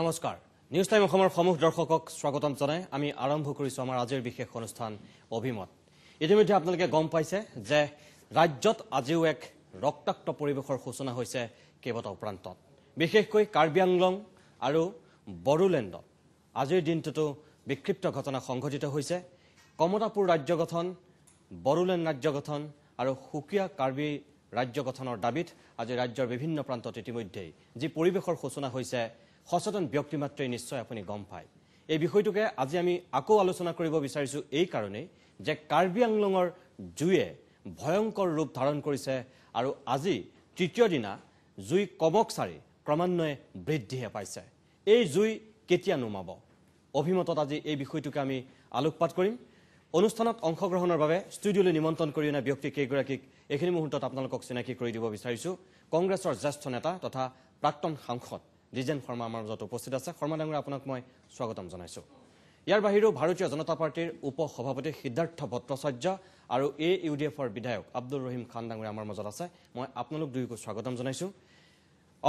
নমস্কাৰ news time অসমৰ সমূহ দৰ্শকক স্বাগতম জনাই আমি আৰম্ভ কৰিছোঁ আমাৰ আজিৰ বিশেষ অনুষ্ঠান অভিমত ইতিমধ্যে আপোনালোকে গম পাইছে যে ৰাজ্যত আজিও এক ৰক্তাক্ত পৰিৱেশৰ সূচনা হৈছে কেইবাটাও প্ৰান্তত বিশেষকৈ কাৰ্বি আংলং আৰু বড়োলেণ্ডত আজিৰ দিনটোতো বিক্ষিপ্ত ঘটনা সংঘটিত হৈছে কমতাপুৰ ৰাজ্য গঠন বড়োলেণ্ড ৰাজ্য গঠন আৰু সুকীয়া কাৰ্বি ৰাজ্য গঠনৰ দাবীত আজি ৰাজ্যৰ বিভিন্ন প্ৰান্তত ইতিমধ্যেই যি পৰিৱেশৰ সূচনা হৈছে সচেতন ব্যক্তি মাত্ৰেই নিশ্চয় আপুনি গম পায় এই বিষয়টোকে আজি আমি আকৌ আলোচনা কৰিব বিচাৰিছোঁ এইকাৰণেই যে কাৰ্বি আংলঙৰ জুয়ে ভয়ংকৰ ৰূপ ধাৰণ কৰিছে আৰু আজি তৃতীয় দিনা জুই কমক চাৰি ক্ৰমান্বয়ে বৃদ্ধিহে পাইছে এই জুই কেতিয়া নুমাব অভিমতত আজি এই বিষয়টোকে আমি আলোকপাত কৰিম অনুষ্ঠানত অংশগ্ৰহণৰ বাবে ষ্টুডিঅ'লৈ নিমন্ত্ৰণ কৰি অনা ব্যক্তি কেইগৰাকীক এইখিনি মুহূৰ্তত আপোনালোকক চিনাকি কৰি দিব বিচাৰিছোঁ কংগ্ৰেছৰ জ্যেষ্ঠ নেতা তথা প্ৰাক্তন সাংসদ দ্বিজেন শৰ্মা আমাৰ মাজত উপস্থিত আছে শৰ্মা ডাঙৰীয়া আপোনাক মই স্বাগতম জনাইছোঁ ইয়াৰ বাহিৰেও ভাৰতীয় জনতা পাৰ্টীৰ উপ সভাপতি সিদ্ধাৰ্থ ভট্টাচাৰ্য আৰু এ ইউ ডি এফৰ বিধায়ক আব্দুল ৰহিম খান ডাঙৰীয়া আমাৰ মাজত আছে মই আপোনালোক দুয়োকো স্বাগতম জনাইছোঁ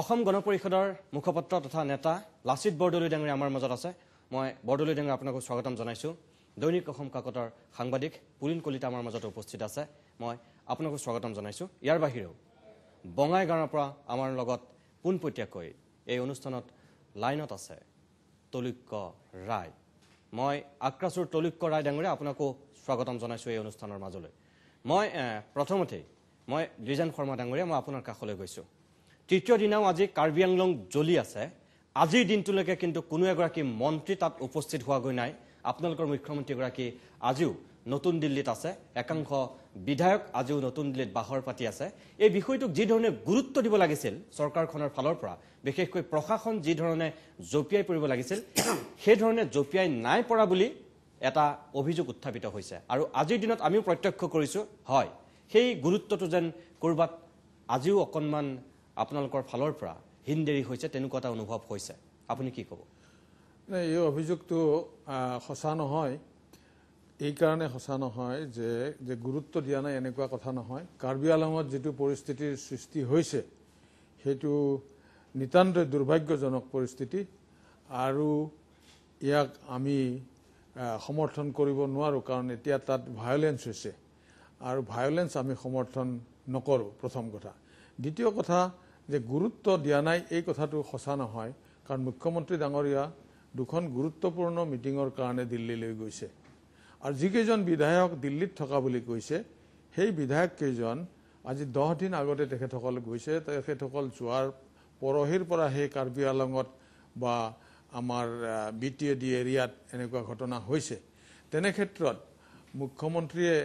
অসম গণ পৰিষদৰ মুখপাত্ৰ তথা নেতা লাচিত বৰদলৈ ডাঙৰীয়া আমাৰ মাজত আছে মই বৰদলৈ ডাঙৰীয়া আপোনাকো স্বাগতম জনাইছোঁ দৈনিক অসম কাকতৰ সাংবাদিক পুলিন কলিতা আমাৰ মাজত উপস্থিত আছে মই আপোনাকো স্বাগতম জনাইছোঁ ইয়াৰ বাহিৰেও বঙাইগাঁৱৰ পৰা আমাৰ লগত পোনপটীয়াকৈ এই অনুষ্ঠানত লাইনত আছে তলুক্য ৰায় মই আক্ৰাছুৰ তলুক্য ৰায় ডাঙৰীয়া আপোনাকো স্বাগতম জনাইছোঁ এই অনুষ্ঠানৰ মাজলৈ মই প্ৰথমতেই মই দ্বিজেন শৰ্মা ডাঙৰীয়া মই আপোনাৰ কাষলৈ গৈছোঁ তৃতীয় দিনাও আজি কাৰ্বি আংলং জ্বলি আছে আজিৰ দিনটোলৈকে কিন্তু কোনো এগৰাকী মন্ত্ৰী তাত উপস্থিত হোৱাগৈ নাই আপোনালোকৰ মুখ্যমন্ত্ৰীগৰাকী আজিও নতুন দিল্লীত আছে একাংশ বিধায়ক আজিও নতুন দিল্লীত বাহৰ পাতি আছে এই বিষয়টোক যিধৰণে গুৰুত্ব দিব লাগিছিল চৰকাৰখনৰ ফালৰ পৰা বিশেষকৈ প্ৰশাসন যিধৰণে জঁপিয়াই পৰিব লাগিছিল সেইধৰণে জঁপিয়াই নাই পৰা বুলি এটা অভিযোগ উত্থাপিত হৈছে আৰু আজিৰ দিনত আমিও প্ৰত্যক্ষ কৰিছোঁ হয় সেই গুৰুত্বটো যেন ক'ৰবাত আজিও অকণমান আপোনালোকৰ ফালৰ পৰা হিন্দেৰি হৈছে তেনেকুৱা এটা অনুভৱ হৈছে আপুনি কি ক'ব এই অভিযোগটো সঁচা নহয় এইকাৰণে সঁচা নহয় যে যে গুৰুত্ব দিয়া নাই এনেকুৱা কথা নহয় কাৰ্বি আলঙত যিটো পৰিস্থিতিৰ সৃষ্টি হৈছে সেইটো নিতান্তই দুৰ্ভাগ্যজনক পৰিস্থিতি আৰু ইয়াক আমি সমৰ্থন কৰিব নোৱাৰোঁ কাৰণ এতিয়া তাত ভায়লেঞ্চ হৈছে আৰু ভায়লেঞ্চ আমি সমৰ্থন নকৰোঁ প্ৰথম কথা দ্বিতীয় কথা যে গুৰুত্ব দিয়া নাই এই কথাটো সঁচা নহয় কাৰণ মুখ্যমন্ত্ৰী ডাঙৰীয়া দুখন গুৰুত্বপূৰ্ণ মিটিঙৰ কাৰণে দিল্লীলৈ গৈছে আৰু যিকেইজন বিধায়ক দিল্লীত থকা বুলি কৈছে সেই বিধায়ককেইজন আজি দহ দিন আগতে তেখেতসকল গৈছে তেখেতসকল যোৱাৰ পৰহিৰ পৰা সেই কাৰ্বি আলঙত বা আমাৰ বি টি এ ডি এৰিয়াত এনেকুৱা ঘটনা হৈছে তেনেক্ষেত্ৰত মুখ্যমন্ত্ৰীয়ে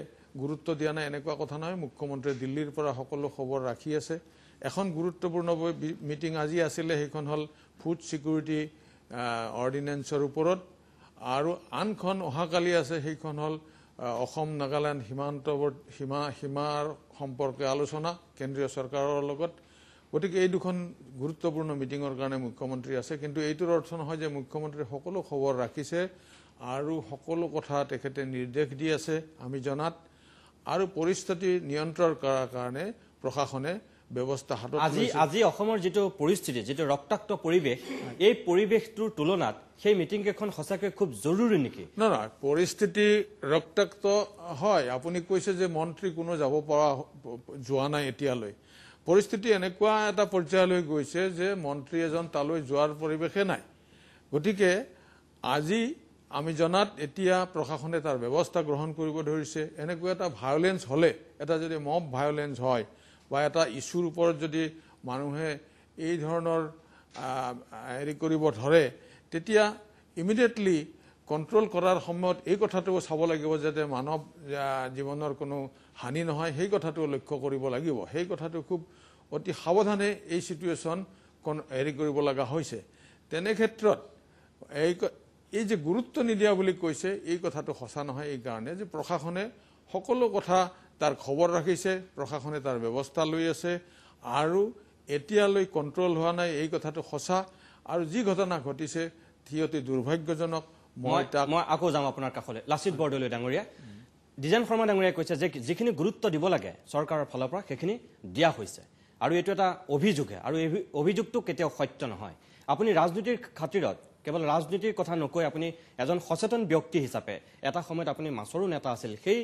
গুৰুত্ব দিয়া নাই এনেকুৱা কথা নহয় মুখ্যমন্ত্ৰীয়ে দিল্লীৰ পৰা সকলো খবৰ ৰাখি আছে এখন গুৰুত্বপূৰ্ণ মিটিং আজি আছিলে সেইখন হ'ল ফুড ছিকিউৰিটি অৰ্ডিনেঞ্চৰ ওপৰত আৰু আনখন অহাকালি আছে সেইখন হ'ল অসম নাগালেণ্ড সীমান্তৱৰ্তী সীমা সীমাৰ সম্পৰ্কে আলোচনা কেন্দ্ৰীয় চৰকাৰৰ লগত গতিকে এই দুখন গুৰুত্বপূৰ্ণ মিটিঙৰ কাৰণে মুখ্যমন্ত্ৰী আছে কিন্তু এইটোৰ অৰ্থ নহয় যে মুখ্যমন্ত্ৰীয়ে সকলো খবৰ ৰাখিছে আৰু সকলো কথা তেখেতে নিৰ্দেশ দি আছে আমি জনাত আৰু পৰিস্থিতি নিয়ন্ত্ৰণ কৰাৰ কাৰণে প্ৰশাসনে ব্যৱস্থা হাতত আজি আজি অসমৰ যিটো পৰিস্থিতি যিটো ৰক্তাক্ত পৰিৱেশ এই পৰিৱেশটোৰ তুলনাত সেই মিটিংকেইখন সঁচাকৈ খুব জৰুৰী নেকি নহয় নাই পৰিস্থিতি ৰক্তাক্ত হয় আপুনি কৈছে যে মন্ত্ৰী কোনো যাব পৰা যোৱা নাই এতিয়ালৈ পৰিস্থিতি এনেকুৱা এটা পৰ্যায়লৈ গৈছে যে মন্ত্ৰী এজন তালৈ যোৱাৰ পৰিৱেশে নাই গতিকে আজি আমি জনাত এতিয়া প্ৰশাসনে তাৰ ব্যৱস্থা গ্ৰহণ কৰিব ধৰিছে এনেকুৱা এটা ভায়লেঞ্চ হ'লে এটা যদি মব ভায়লেঞ্চ হয় বা এটা ইছ্যুৰ ওপৰত যদি মানুহে এই ধৰণৰ হেৰি কৰিব ধৰে তেতিয়া ইমিডিয়েটলি কণ্ট্ৰল কৰাৰ সময়ত এই কথাটো চাব লাগিব যাতে মানৱ জীৱনৰ কোনো হানি নহয় সেই কথাটো লক্ষ্য কৰিব লাগিব সেই কথাটো খুব অতি সাৱধানে এই চিটুৱেশ্যন হেৰি কৰিব লগা হৈছে তেনেক্ষেত্ৰত এই এই যে গুৰুত্ব নিদিয়া বুলি কৈছে এই কথাটো সঁচা নহয় এইকাৰণে যে প্ৰশাসনে সকলো কথা তাৰ খবৰ ৰাখিছে প্ৰশাসনে তাৰ ব্যৱস্থা লৈ আছে আৰু এতিয়ালৈ কণ্ট্ৰল হোৱা নাই এই কথাটো সঁচা আৰু যি ঘটনা ঘটিছে সি অতি দুৰ্ভাগ্যজনক মই তাক মই আকৌ যাওঁ আপোনাৰ কাষলৈ লাচিত বৰদলৈ ডাঙৰীয়া দিজান শৰ্মা ডাঙৰীয়াই কৈছে যে যিখিনি গুৰুত্ব দিব লাগে চৰকাৰৰ ফালৰ পৰা সেইখিনি দিয়া হৈছে আৰু এইটো এটা অভিযোগহে আৰু এই অভিযোগটো কেতিয়াও সত্য নহয় আপুনি ৰাজনীতিৰ খাতিৰত কেৱল ৰাজনীতিৰ কথা নকৈ আপুনি এজন সচেতন ব্যক্তি হিচাপে এটা সময়ত আপুনি মাছৰো নেতা আছিল সেই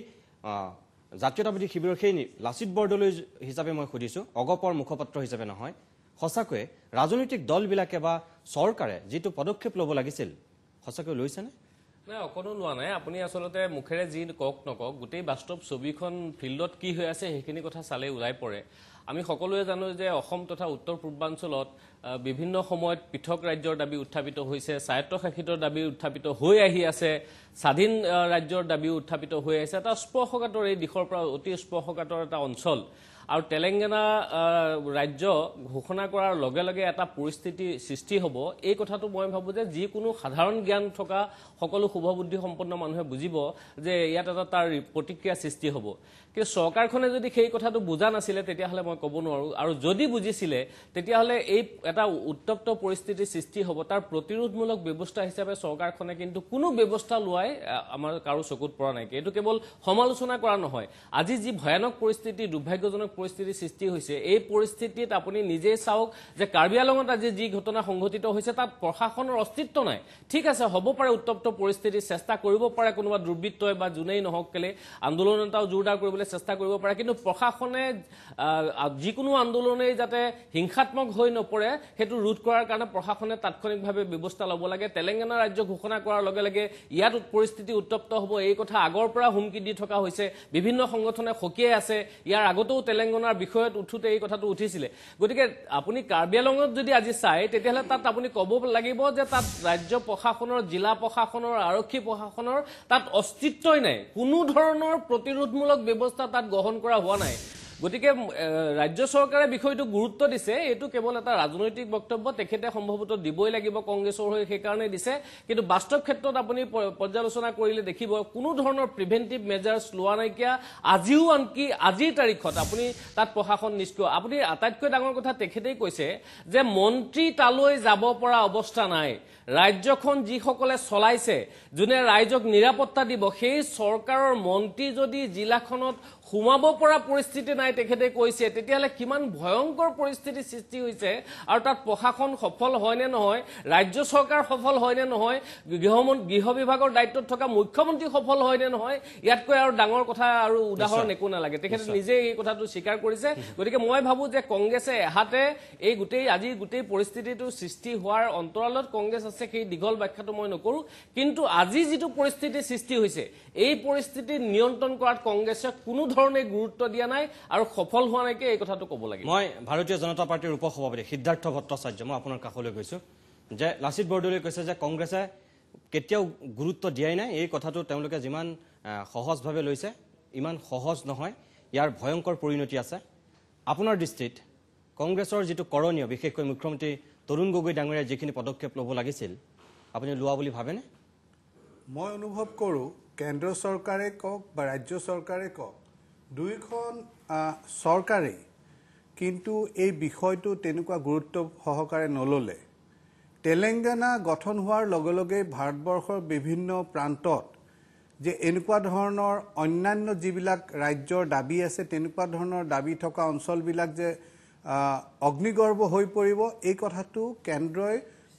জাতীয়তাবাদী শিবিৰৰ সেই লাচিত বৰদলৈ হিচাপে মই সুধিছোঁ অগপৰ মুখপাত্ৰ হিচাপে নহয় সঁচাকৈয়ে ৰাজনৈতিক দলবিলাকে বা চৰকাৰে যিটো পদক্ষেপ ল'ব লাগিছিল সঁচাকৈ লৈছেনে নাই অকণো লোৱা নাই আপুনি আচলতে মুখেৰে যি কওক নকওক গোটেই বাস্তৱ ছবিখন ফিল্ডত কি হৈ আছে সেইখিনি কথা চালেই ওলাই পৰে আমি সকলোৱে জানো যে অসম তথা উত্তৰ পূৰ্বাঞ্চলত বিভিন্ন সময়ত পৃথক ৰাজ্যৰ দাবী উত্থাপিত হৈছে স্বায়ত্তশাসিত দাবী উত্থাপিত হৈ আহি আছে স্বাধীন ৰাজ্যৰ দাবী উত্থাপিত হৈ আহিছে এটা স্পৰ্শকাতৰ এই দিশৰ পৰা অতি স্পৰ্শকাতৰ এটা অঞ্চল আৰু তেলেংগানা ৰাজ্য ঘোষণা কৰাৰ লগে লগে এটা পৰিস্থিতি সৃষ্টি হ'ব এই কথাটো মই ভাবোঁ যে যিকোনো সাধাৰণ জ্ঞান থকা সকলো শুভ শুভবুদ্ধিসম্পন্ন মানুহে বুজিব যে ইয়াত এটা তাৰ প্ৰতিক্ৰিয়া সৃষ্টি হ'ব কিন্তু চৰকাৰখনে যদি সেই কথাটো বুজা নাছিলে তেতিয়াহ'লে মই ক'ব নোৱাৰোঁ আৰু যদি বুজিছিলে তেতিয়াহ'লে এই এটা উত্তপ্ত পৰিস্থিতিৰ সৃষ্টি হ'ব তাৰ প্ৰতিৰোধমূলক ব্যৱস্থা হিচাপে চৰকাৰখনে কিন্তু কোনো ব্যৱস্থা লোৱাই আমাৰ কাৰো চকুত পৰা নাইকিয়া এইটো কেৱল সমালোচনা কৰা নহয় আজি যি ভয়ানক পৰিস্থিতি দুৰ্ভাগ্যজনক পৰিস্থিতিৰ সৃষ্টি হৈছে এই পৰিস্থিতিত আপুনি নিজেই চাওক যে কাৰ্বি আংলঙত আজি যি ঘটনা সংঘটিত হৈছে তাত প্ৰশাসনৰ অস্তিত্ব নাই ঠিক আছে হ'ব পাৰে উত্তপ্ত পৰিস্থিতি চেষ্টা কৰিব পাৰে কোনোবা দুৰ্বৃত্তই বা যোনেই নহওক কেলে আন্দোলন এটাও জোৰদাৰ কৰিবলৈ চেষ্টা কৰিব পাৰে কিন্তু প্ৰশাসনে যিকোনো আন্দোলনেই যাতে হিংসাত্মক হৈ নপৰে সেইটো ৰোধ কৰাৰ কাৰণে প্ৰশাসনে তাৎক্ষণিকভাৱে ব্যৱস্থা ল'ব লাগে তেলেংগানা ৰাজ্য ঘোষণা কৰাৰ লগে লগে ইয়াত পৰিস্থিতি উত্তপ্ত হ'ব এই কথা আগৰ পৰা হুমকি দি থকা হৈছে বিভিন্ন সংগঠনে সকীয়াই আছে ইয়াৰ আগতেও তেলেংগানাৰ বিষয়ত উঠোতে এই কথাটো উঠিছিলে গতিকে আপুনি কাৰ্বি কাৰ্বিআলঙত যদি আজি চায় তেতিয়াহ'লে তাত আপুনি ক'ব লাগিব যে তাত ৰাজ্য প্ৰশাসনৰ জিলা প্ৰশাসনৰ আৰক্ষী প্ৰশাসনৰ তাত অস্তিত্বই নাই কোনো ধৰণৰ প্ৰতিৰোধমূলক ব্যৱস্থা ব্যৱস্থা তাত গ্ৰহণ কৰা হোৱা নাই গতিকে ৰাজ্য চৰকাৰে বিষয়টো গুৰুত্ব দিছে এইটো কেৱল এটা ৰাজনৈতিক বক্তব্য তেখেতে সম্ভৱতঃ দিবই লাগিব কংগ্ৰেছৰ হৈ সেইকাৰণে দিছে কিন্তু বাস্তৱ ক্ষেত্ৰত আপুনি পৰ্যালোচনা কৰিলে দেখিব কোনো ধৰণৰ প্ৰিভেণ্টিভ মেজাৰ্ছ লোৱা নাইকিয়া আজিও আনকি আজিৰ তাৰিখত আপুনি তাত প্ৰশাসন নিষ্ক্ৰিয় আপুনি আটাইতকৈ ডাঙৰ কথা তেখেতেই কৈছে যে মন্ত্ৰী তালৈ যাব পৰা অৱস্থা নাই ৰাজ্যখন যিসকলে চলাইছে যোনে ৰাইজক নিৰাপত্তা দিব সেই চৰকাৰৰ মন্ত্ৰী যদি জিলাখনত সোমাব পৰা পৰিস্থিতি নাই তেখেতে কৈছে তেতিয়াহ'লে কিমান ভয়ংকৰ পৰিস্থিতি সৃষ্টি হৈছে আৰু তাত প্ৰশাসন সফল হয় নে নহয় ৰাজ্য চৰকাৰ সফল হয় নে নহয় গৃহমন্ত্ৰী গৃহ বিভাগৰ দায়িত্বত থকা মুখ্যমন্ত্ৰী সফল হয়নে নহয় ইয়াতকৈ আৰু ডাঙৰ কথা আৰু উদাহৰণ একো নালাগে তেখেতে নিজেই এই কথাটো স্বীকাৰ কৰিছে গতিকে মই ভাবোঁ যে কংগ্ৰেছে এহাতে এই গোটেই আজি গোটেই পৰিস্থিতিটো সৃষ্টি হোৱাৰ অন্তৰালত কংগ্ৰেছ হচ্ছে সেই দীঘল ব্যাখ্যাটো মই নকৰোঁ কিন্তু আজি যিটো পৰিস্থিতি সৃষ্টি হৈছে এই পৰিস্থিতি নিয়ন্ত্ৰণ কৰাত কংগ্ৰেছে কোনো ধৰণে গুৰুত্ব দিয়া নাই আৰু সফল হোৱা নাইকে এই কথাটো ক'ব লাগে মই ভাৰতীয় জনতা পাৰ্টীৰ উপসভাপতি সিদ্ধাৰ্থ ভট্টাচাৰ্য মই আপোনাৰ কাষলৈ গৈছোঁ যে লাচিত বৰদলৈ কৈছে যে কংগ্ৰেছে কেতিয়াও গুৰুত্ব দিয়াই নাই এই কথাটো তেওঁলোকে যিমান সহজভাৱে লৈছে ইমান সহজ নহয় ইয়াৰ ভয়ংকৰ পৰিণতি আছে আপোনাৰ দৃষ্টিত কংগ্ৰেছৰ যিটো কৰণীয় বিশেষকৈ মুখ্যমন্ত্ৰী তৰুণ গগৈ ডাঙৰীয়াই যিখিনি পদক্ষেপ ল'ব লাগিছিল আপুনি লোৱা বুলি ভাবেনে মই অনুভৱ কৰোঁ কেন্দ্ৰ চৰকাৰে কওক বা ৰাজ্য চৰকাৰে কওক দুয়োখন চৰকাৰেই কিন্তু এই বিষয়টো তেনেকুৱা গুৰুত্ব সহকাৰে নল'লে তেলেংগানা গঠন হোৱাৰ লগে লগেই ভাৰতবৰ্ষৰ বিভিন্ন প্ৰান্তত যে এনেকুৱা ধৰণৰ অন্যান্য যিবিলাক ৰাজ্যৰ দাবী আছে তেনেকুৱা ধৰণৰ দাবী থকা অঞ্চলবিলাক যে অগ্নিগৰ্ভ হৈ পৰিব এই কথাটো কেন্দ্ৰই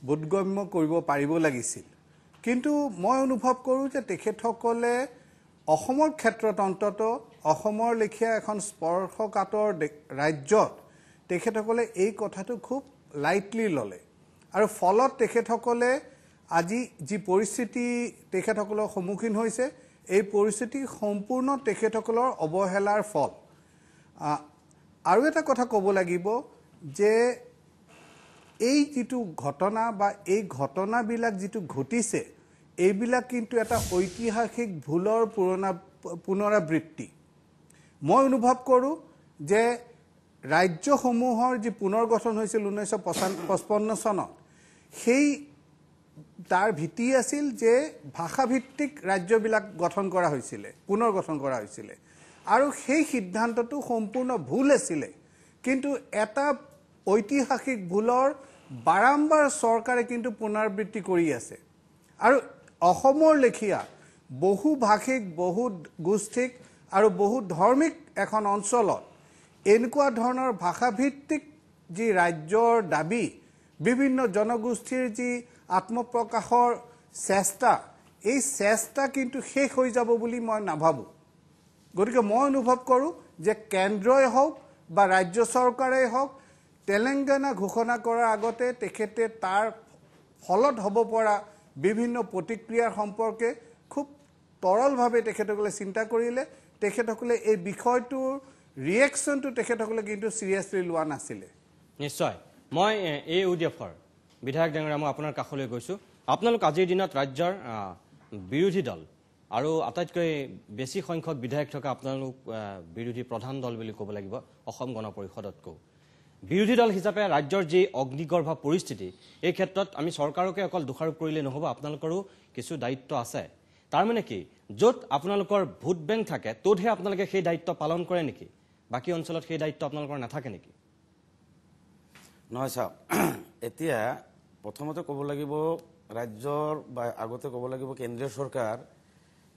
বোধগম্য কৰিব পাৰিব লাগিছিল কিন্তু মই অনুভৱ কৰোঁ যে তেখেতসকলে অসমৰ ক্ষেত্ৰত অন্তত অসমৰ লেখীয়া এখন স্পৰ্শকাতৰ ৰাজ্যত তেখেতসকলে এই কথাটো খুব লাইটলি ল'লে আৰু ফলত তেখেতসকলে আজি যি পৰিস্থিতি তেখেতসকলৰ সন্মুখীন হৈছে এই পৰিস্থিতি সম্পূৰ্ণ তেখেতসকলৰ অৱহেলাৰ ফল আৰু এটা কথা ক'ব লাগিব যে এই যিটো ঘটনা বা এই ঘটনাবিলাক যিটো ঘটিছে এইবিলাক কিন্তু এটা ঐতিহাসিক ভুলৰ পুৰণা পুনৰাবৃত্তি মই অনুভৱ কৰোঁ যে ৰাজ্যসমূহৰ যি পুনৰ গঠন হৈছিল ঊনৈছশ পঁচা পঁচপন্ন চনত সেই তাৰ ভিত্তি আছিল যে ভাষাভিত্তিক ৰাজ্যবিলাক গঠন কৰা হৈছিলে পুনৰ গঠন কৰা হৈছিলে আৰু সেই সিদ্ধান্তটো সম্পূৰ্ণ ভুল আছিলে কিন্তু এটা ঐতিহাসিক ভুলৰ বাৰম্বাৰ চৰকাৰে কিন্তু পুনৰাবৃত্তি কৰি আছে আৰু অসমৰ লেখীয়া ভাষিক বহু গোষ্ঠীক আৰু বহু ধৰ্মিক এখন অঞ্চলত এনেকুৱা ধৰণৰ ভাষাভিত্তিক যি ৰাজ্যৰ দাবী বিভিন্ন জনগোষ্ঠীৰ যি আত্মপ্ৰকাশৰ চেষ্টা এই চেষ্টা কিন্তু শেষ হৈ যাব বুলি মই নাভাবোঁ গতিকে মই অনুভৱ কৰোঁ যে কেন্দ্ৰই হওক বা ৰাজ্য চৰকাৰেই হওক তেলেংগানা ঘোষণা কৰাৰ আগতে তেখেতে তাৰ ফলত হ'ব পৰা বিভিন্ন প্ৰতিক্ৰিয়াৰ সম্পৰ্কে খুব তৰলভাৱে তেখেতসকলে চিন্তা কৰিলে তেখেতসকলে এই বিষয়টোৰ ৰিয়েকশ্যনটো তেখেতসকলে কিন্তু চিৰিয়াছলি লোৱা নাছিলে নিশ্চয় মই এ ইউ ডি এফৰ বিধায়ক ডেঙৰা মই আপোনাৰ কাষলৈ গৈছোঁ আপোনালোক আজিৰ দিনত ৰাজ্যৰ বিৰোধী দল আৰু আটাইতকৈ বেছি সংখ্যক বিধায়ক থকা আপোনালোক বিৰোধী প্ৰধান দল বুলি ক'ব লাগিব অসম গণ পৰিষদতকৈও বিৰোধী দল হিচাপে ৰাজ্যৰ যি অগ্নিগৰ্ভ পৰিস্থিতি এই ক্ষেত্ৰত আমি চৰকাৰকে অকল দোষাৰোপ কৰিলে নহ'ব আপোনালোকৰো কিছু দায়িত্ব আছে তাৰমানে কি য'ত আপোনালোকৰ ভোট বেংক থাকে ত'তহে আপোনালোকে সেই দায়িত্ব পালন কৰে নেকি বাকী অঞ্চলত সেই দায়িত্ব আপোনালোকৰ নাথাকে নেকি নহয় চাওক এতিয়া প্ৰথমতে ক'ব লাগিব ৰাজ্যৰ বা আগতে ক'ব লাগিব কেন্দ্ৰীয় চৰকাৰ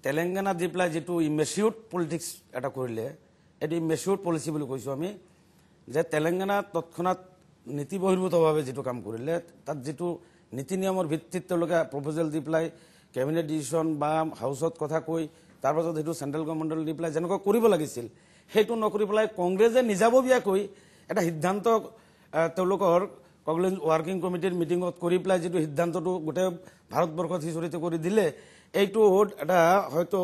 তেলেংগানাত দি পেলাই যিটো মেচিউৰ্ড পলিটিক্স এটা কৰিলে এইটো মেচিউৰ্ড পলিচি বুলি কৈছোঁ আমি যে তেলেংগানাত তৎক্ষণাত নীতি বহিৰ্ভূতভাৱে যিটো কাম কৰিলে তাত যিটো নীতি নিয়মৰ ভিত্তিত তেওঁলোকে প্ৰপজেল দি পেলাই কেবিনেট ডিচিশ্যন বা হাউচত কথা কৈ তাৰপাছত সেইটো চেণ্ট্ৰেল গভৰ্ণমেণ্টলৈ দি পেলাই যেনেকুৱা কৰিব লাগিছিল সেইটো নকৰি পেলাই কংগ্ৰেছে নিজাববীয়াকৈ এটা সিদ্ধান্ত তেওঁলোকৰ কংগ্ৰেছ ৱৰ্কিং কমিটিৰ মিটিঙত কৰি পেলাই যিটো সিদ্ধান্তটো গোটেই ভাৰতবৰ্ষত সিঁচৰিত কৰি দিলে এইটো ভোট এটা হয়তো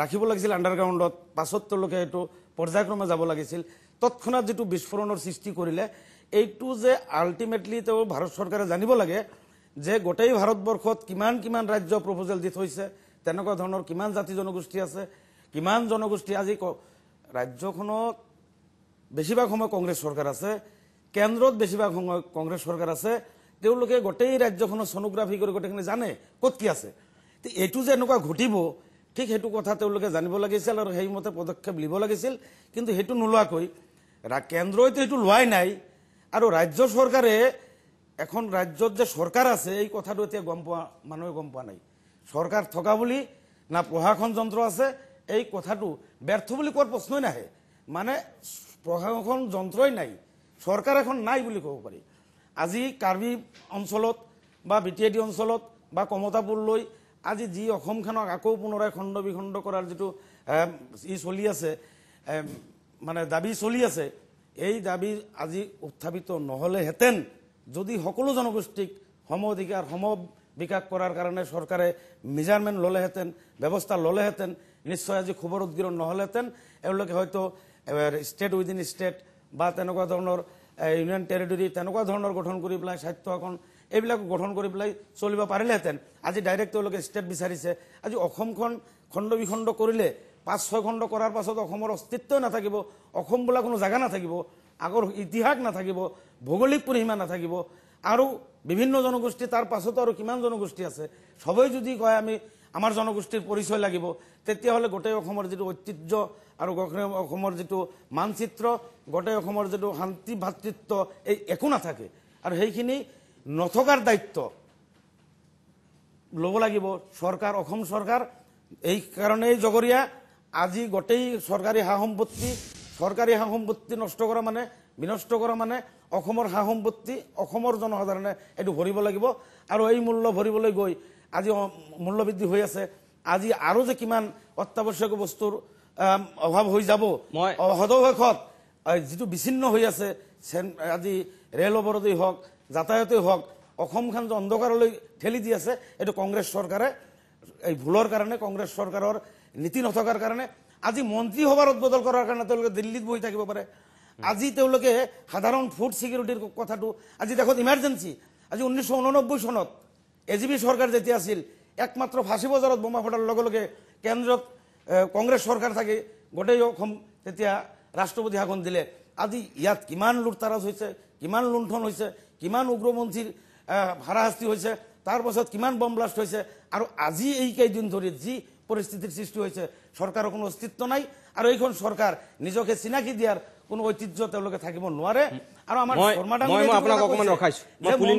ৰাখিব লাগিছিল আণ্ডাৰগ্ৰাউণ্ডত পাছত তেওঁলোকে এইটো পৰ্যায়ক্ৰমে যাব লাগিছিল তৎক্ষণাত যিটো বিস্ফোৰণৰ সৃষ্টি কৰিলে এইটো যে আল্টিমেটলি তেওঁ ভাৰত চৰকাৰে জানিব লাগে যে গোটেই ভাৰতবৰ্ষত কিমান কিমান ৰাজ্য প্ৰপজেল দি থৈছে তেনেকুৱা ধৰণৰ কিমান জাতি জনগোষ্ঠী আছে কিমান জনগোষ্ঠী আজি ৰাজ্যখনত বেছিভাগ সময় কংগ্ৰেছ চৰকাৰ আছে কেন্দ্ৰত বেছিভাগ কংগ্ৰেছ চৰকাৰ আছে তেওঁলোকে গোটেই ৰাজ্যখনৰ সনোগ্ৰাফি কৰি গোটেইখিনি জানে কত কি আছে এইটো যে এনেকুৱা ঘটিব ঠিক সেইটো কথা তেওঁলোকে জানিব লাগিছিল আৰু সেইমতে পদক্ষেপ ল'ব লাগিছিল কিন্তু সেইটো নোলোৱাকৈ কেন্দ্ৰইতো এইটো লোৱাই নাই আৰু ৰাজ্য চৰকাৰে এখন ৰাজ্যত যে চৰকাৰ আছে এই কথাটো এতিয়া গম পোৱা মানুহে গম পোৱা নাই চৰকাৰ থকা বুলি না প্ৰশাসন যন্ত্ৰ আছে এই কথাটো ব্যৰ্থ বুলি কোৱাৰ প্ৰশ্নই নাহে মানে প্ৰশাসন যন্ত্ৰই নাই চৰকাৰ এখন নাই বুলি ক'ব পাৰি আজি কাৰ্বি অঞ্চলত বা বি টি এ ডি অঞ্চলত বা কমতাপুৰ লৈ আজি যি অসমখনক আকৌ পুনৰাই খণ্ড বিখণ্ড কৰাৰ যিটো ই চলি আছে মানে দাবী চলি আছে এই দাবী আজি উত্থাপিত নহ'লেহেঁতেন যদি সকলো জনগোষ্ঠীক সম অধিকাৰ সম বিকাশ কৰাৰ কাৰণে চৰকাৰে মেজাৰমেণ্ট ল'লেহেঁতেন ব্যৱস্থা ল'লেহেঁতেন নিশ্চয় আজি খবৰ উদ্গীৰণ নহ'লেহেঁতেন এওঁলোকে হয়তো ষ্টেট উইদিন ষ্টেট বা তেনেকুৱা ধৰণৰ ইউনিয়ন টেৰিটৰি তেনেকুৱা ধৰণৰ গঠন কৰি পেলাই স্বাস্থ্যখন এইবিলাক গঠন কৰি পেলাই চলিব পাৰিলেহেঁতেন আজি ডাইৰেক্ট তেওঁলোকে ষ্টেট বিচাৰিছে আজি অসমখন খণ্ড বিখণ্ড কৰিলে পাঁচ ছয় খণ্ড কৰাৰ পাছত অসমৰ অস্তিত্বই নাথাকিব অসম বোলা কোনো জেগা নাথাকিব আগৰ ইতিহাস নাথাকিব ভৌগোলিক পৰিসীমা নাথাকিব আৰু বিভিন্ন জনগোষ্ঠী তাৰ পাছতো আৰু কিমান জনগোষ্ঠী আছে সবেই যদি কয় আমি আমাৰ জনগোষ্ঠীৰ পৰিচয় লাগিব তেতিয়াহ'লে গোটেই অসমৰ যিটো ঐতিহ্য আৰু গোটেই অসমৰ যিটো মানচিত্ৰ গোটেই অসমৰ যিটো শান্তি ভাতৃত্ব এই একো নাথাকে আৰু সেইখিনি নথকাৰ দায়িত্ব ল'ব লাগিব চৰকাৰ অসম চৰকাৰ এই কাৰণেই জগৰীয়া আজি গোটেই চৰকাৰী সা সম্পত্তি চৰকাৰী সা সম্পত্তি নষ্ট কৰা মানে বিনষ্ট কৰা মানে অসমৰ সা সম্পত্তি অসমৰ জনসাধাৰণে এইটো ভৰিব লাগিব আৰু এই মূল্য ভৰিবলৈ গৈ আজি মূল্যবৃদ্ধি হৈ আছে আজি আৰু যে কিমান অত্যাৱশ্যক বস্তুৰ অভাৱ হৈ যাব মই সদৱশেষত যিটো বিচ্ছিন্ন হৈ আছে আজি ৰেল অৱৰোধেই হওক যাতায়তেই হওক অসমখন যে অন্ধকাৰলৈ ঠেলি দি আছে এইটো কংগ্ৰেছ চৰকাৰে এই ভুলৰ কাৰণে কংগ্ৰেছ চৰকাৰৰ নীতি নথকাৰ কাৰণে আজি মন্ত্ৰী সভাৰ উদ্বোধন কৰাৰ কাৰণে তেওঁলোকে দিল্লীত বহি থাকিব পাৰে আজি তেওঁলোকে সাধাৰণ ফুড ছিকিউৰিটিৰ কথাটো আজি দেখোন ইমাৰ্জেঞ্চি আজি ঊনৈছশ ঊনানব্বৈ চনত এ জি পি সরকার যেটা আসিল একমাত্র ফাঁসি বজারত বোমা ফটার কেন্দ্র কংগ্রেস সরকার থাকে গোটেই রাষ্ট্রপতি হাগন দিলে আজি ইয়াত কিমান লুটতারাজ হয়েছে কিমান লুণ্ঠন হয়েছে কিমান উগ্রপন্থীর হারাহাস্তি হয়েছে তারপর কিমান বম ব্লাস্ট হয়েছে আর আজি এই কেদিন ধরে যি পরিস্থিতির সৃষ্টি হয়েছে সরকারও কোনো অস্তিত্ব নাই আর এইখান সরকার নিজকে চিনাকি দিয়ার কোনো ঐতিহ্য থাকিব নয় আর আমার